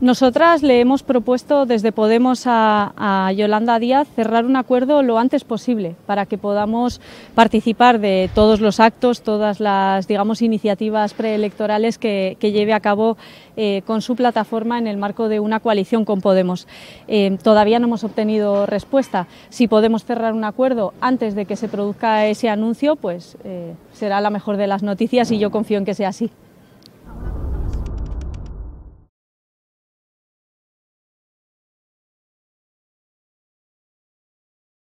Nosotras le hemos propuesto desde Podemos a, Yolanda Díaz cerrar un acuerdo lo antes posible para que podamos participar de todos los actos, todas las digamos iniciativas preelectorales que, lleve a cabo eh, con su plataforma en el marco de una coalición con Podemos. Eh, todavía no hemos obtenido respuesta. Si podemos cerrar un acuerdo antes de que se produzca ese anuncio, pues eh, será la mejor de las noticias y yo confío en que sea así.